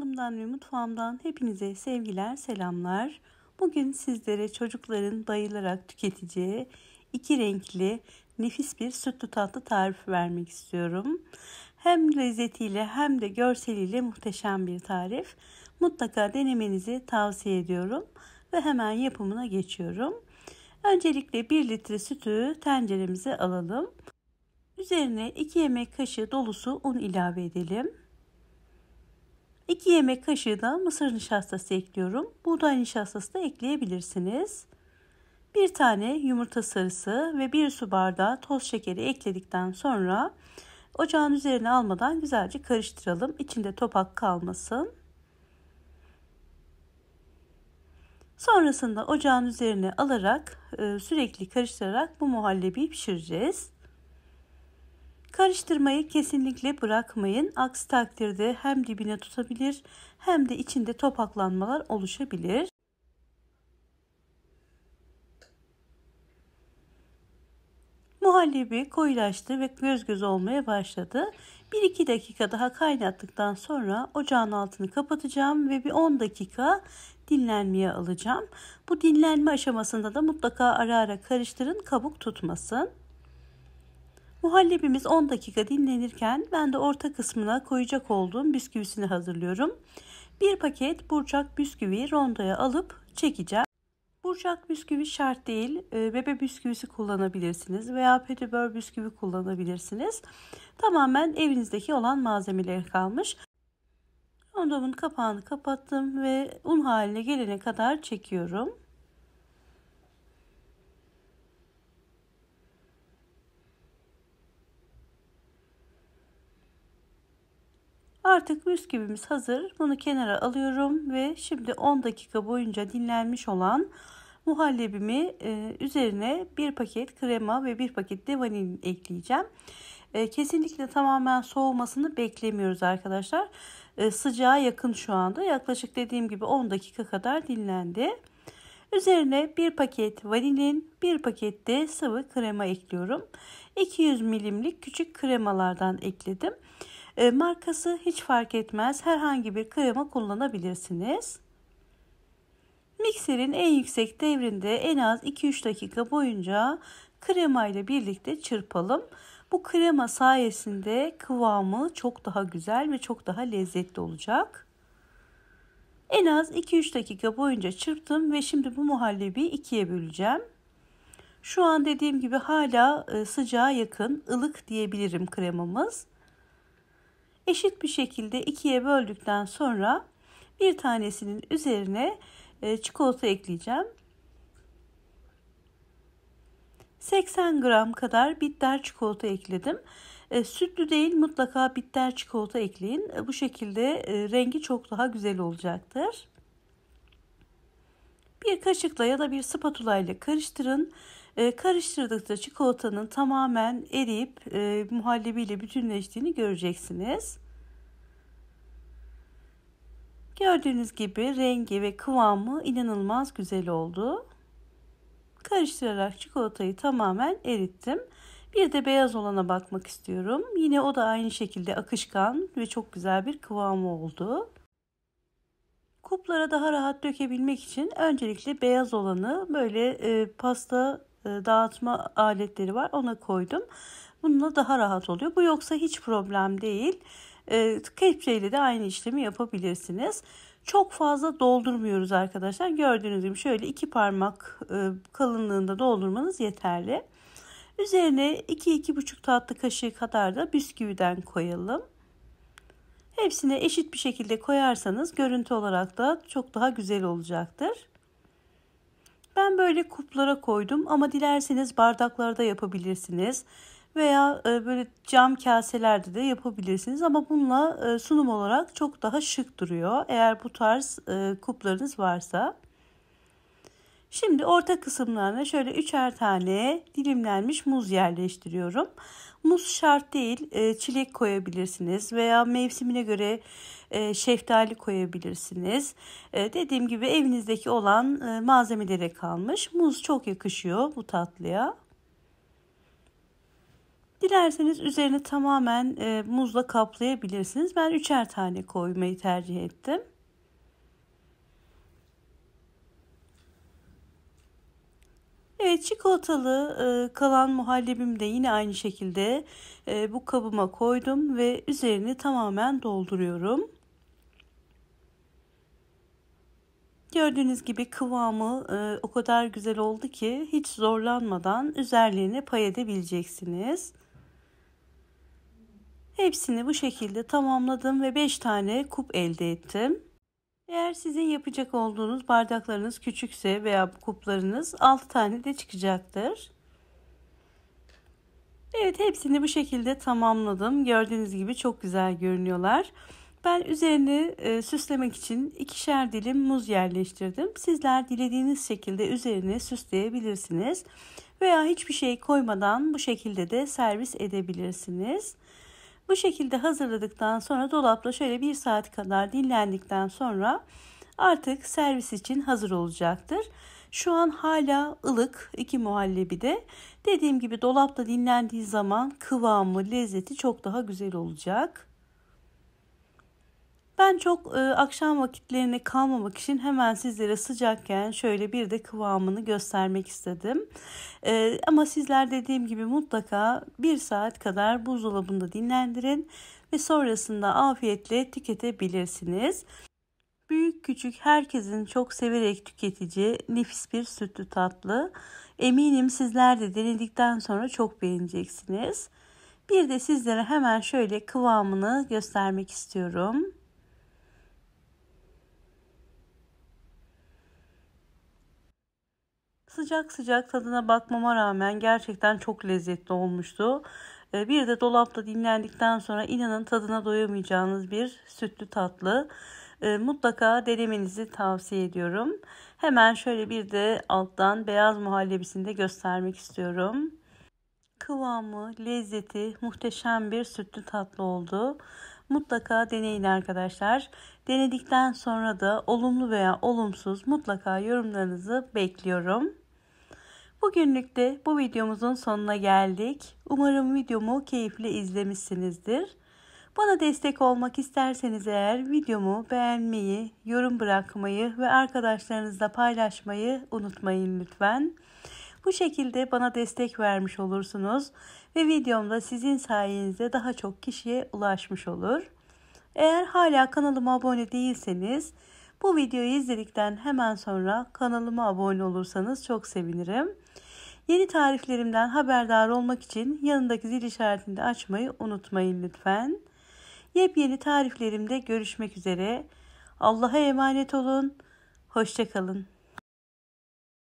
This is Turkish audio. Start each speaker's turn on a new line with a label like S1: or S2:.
S1: Kanalımdan ve mutfağımdan hepinize sevgiler, selamlar. Bugün sizlere çocukların bayılarak tüketeceği iki renkli nefis bir sütlü tatlı tarifi vermek istiyorum. Hem lezzetiyle hem de görseliyle muhteşem bir tarif. Mutlaka denemenizi tavsiye ediyorum ve hemen yapımına geçiyorum. Öncelikle 1 litre sütü tenceremize alalım. Üzerine 2 yemek kaşığı dolusu un ilave edelim. 2 yemek kaşığı da mısır nişastası ekliyorum. Buğday nişastası da ekleyebilirsiniz. 1 tane yumurta sarısı ve 1 su bardağı toz şekeri ekledikten sonra ocağın üzerine almadan güzelce karıştıralım. İçinde topak kalmasın. Sonrasında ocağın üzerine alarak e, sürekli karıştırarak bu muhallebi pişireceğiz. Karıştırmayı kesinlikle bırakmayın. Aksi takdirde hem dibine tutabilir hem de içinde topaklanmalar oluşabilir. Muhallebi koyulaştı ve göz göz olmaya başladı. 1-2 dakika daha kaynattıktan sonra ocağın altını kapatacağım ve bir 10 dakika dinlenmeye alacağım. Bu dinlenme aşamasında da mutlaka ara ara karıştırın kabuk tutmasın. Muhallebimiz 10 dakika dinlenirken ben de orta kısmına koyacak olduğum bisküvisini hazırlıyorum. Bir paket burçak bisküvi rondoya alıp çekeceğim. Burçak bisküvi şart değil. E, bebe bisküvisi kullanabilirsiniz veya petibör bisküvi kullanabilirsiniz. Tamamen evinizdeki olan malzemeler kalmış. Rondomun kapağını kapattım ve un haline gelene kadar çekiyorum. Artık bisküvimiz hazır. Bunu kenara alıyorum ve şimdi 10 dakika boyunca dinlenmiş olan muhallebimi e, üzerine bir paket krema ve bir paket de vanilin ekleyeceğim. E, kesinlikle tamamen soğumasını beklemiyoruz arkadaşlar. E, sıcağa yakın şu anda. Yaklaşık dediğim gibi 10 dakika kadar dinlendi. Üzerine bir paket vanilin, bir paket de sıvı krema ekliyorum. 200 milimlik küçük kremalardan ekledim. E, markası hiç fark etmez herhangi bir krema kullanabilirsiniz. Mikserin en yüksek devrinde en az 2-3 dakika boyunca krema ile birlikte çırpalım. Bu krema sayesinde kıvamı çok daha güzel ve çok daha lezzetli olacak. En az 2-3 dakika boyunca çırptım ve şimdi bu muhallebiyi ikiye böleceğim. Şu an dediğim gibi hala e, sıcağa yakın ılık diyebilirim kremamız eşit bir şekilde ikiye böldükten sonra bir tanesinin üzerine e, çikolata ekleyeceğim. 80 gram kadar bitter çikolata ekledim. E, sütlü değil mutlaka bitter çikolata ekleyin. E, bu şekilde rengi çok daha güzel olacaktır. Bir kaşıkla ya da bir spatula ile karıştırın ee, karıştırdıkça çikolatanın tamamen eriyip e, muhallebiyle bütünleştiğini göreceksiniz. Gördüğünüz gibi rengi ve kıvamı inanılmaz güzel oldu. Karıştırarak çikolatayı tamamen erittim. Bir de beyaz olana bakmak istiyorum. Yine o da aynı şekilde akışkan ve çok güzel bir kıvamı oldu. Kuplara daha rahat dökebilmek için öncelikle beyaz olanı böyle e, pasta e, dağıtma aletleri var ona koydum. Bununla daha rahat oluyor. Bu yoksa hiç problem değil. E, kepçeyle de aynı işlemi yapabilirsiniz. Çok fazla doldurmuyoruz arkadaşlar. Gördüğünüz gibi şöyle iki parmak e, kalınlığında doldurmanız yeterli. Üzerine 2-2,5 tatlı kaşığı kadar da bisküviden koyalım. Hepsine eşit bir şekilde koyarsanız görüntü olarak da çok daha güzel olacaktır. Ben böyle kuplara koydum ama dilerseniz bardaklarda yapabilirsiniz veya e, böyle cam kaselerde de yapabilirsiniz ama bununla e, sunum olarak çok daha şık duruyor. Eğer bu tarz e, kuplarınız varsa. Şimdi orta kısımlarına şöyle üçer tane dilimlenmiş muz yerleştiriyorum. Muz şart değil e, çilek koyabilirsiniz veya mevsimine göre e, şeftali koyabilirsiniz. E, dediğim gibi evinizdeki olan malzemelere kalmış. Muz çok yakışıyor bu tatlıya. Dilerseniz üzerine tamamen muzla kaplayabilirsiniz. Ben üçer tane koymayı tercih ettim. Evet çikolatalı e, kalan muhallebim de yine aynı şekilde e, bu kabıma koydum ve üzerini tamamen dolduruyorum. Gördüğünüz gibi kıvamı e, o kadar güzel oldu ki hiç zorlanmadan üzerlerine pay edebileceksiniz. Hepsini bu şekilde tamamladım ve 5 tane kup elde ettim. Eğer sizin yapacak olduğunuz bardaklarınız küçükse veya kuplarınız 6 tane de çıkacaktır. Evet hepsini bu şekilde tamamladım. Gördüğünüz gibi çok güzel görünüyorlar. Ben üzerini e, süslemek için ikişer dilim muz yerleştirdim. Sizler dilediğiniz şekilde üzerine süsleyebilirsiniz. Veya hiçbir şey koymadan bu şekilde de servis edebilirsiniz. Bu şekilde hazırladıktan sonra dolapla şöyle bir saat kadar dinlendikten sonra artık servis için hazır olacaktır. Şu an hala ılık iki muhallebi de. Dediğim gibi dolapta dinlendiği zaman kıvamı, lezzeti çok daha güzel olacak. Ben çok e, akşam vakitlerine kalmamak için hemen sizlere sıcakken şöyle bir de kıvamını göstermek istedim. E, ama sizler dediğim gibi mutlaka bir saat kadar buzdolabında dinlendirin ve sonrasında afiyetle tüketebilirsiniz. Büyük küçük herkesin çok severek tüketici nefis bir sütlü tatlı. Eminim sizler de denedikten sonra çok beğeneceksiniz. Bir de sizlere hemen şöyle kıvamını göstermek istiyorum. Sıcak sıcak tadına bakmama rağmen gerçekten çok lezzetli olmuştu. Ee, bir de dolapta dinlendikten sonra inanın tadına doyamayacağınız bir sütlü tatlı. Ee, mutlaka denemenizi tavsiye ediyorum. Hemen şöyle bir de alttan beyaz muhallebisini de göstermek istiyorum. Kıvamı, lezzeti muhteşem bir sütlü tatlı oldu mutlaka deneyin arkadaşlar. Denedikten sonra da olumlu veya olumsuz mutlaka yorumlarınızı bekliyorum. Bugünlük de bu videomuzun sonuna geldik. Umarım videomu keyifli izlemişsinizdir. Bana destek olmak isterseniz eğer videomu beğenmeyi, yorum bırakmayı ve arkadaşlarınızla paylaşmayı unutmayın lütfen. Bu şekilde bana destek vermiş olursunuz ve videomda sizin sayenizde daha çok kişiye ulaşmış olur. Eğer hala kanalıma abone değilseniz bu videoyu izledikten hemen sonra kanalıma abone olursanız çok sevinirim. Yeni tariflerimden haberdar olmak için yanındaki zil işaretini de açmayı unutmayın lütfen. Yepyeni tariflerimde görüşmek üzere. Allah'a emanet olun. Hoşçakalın.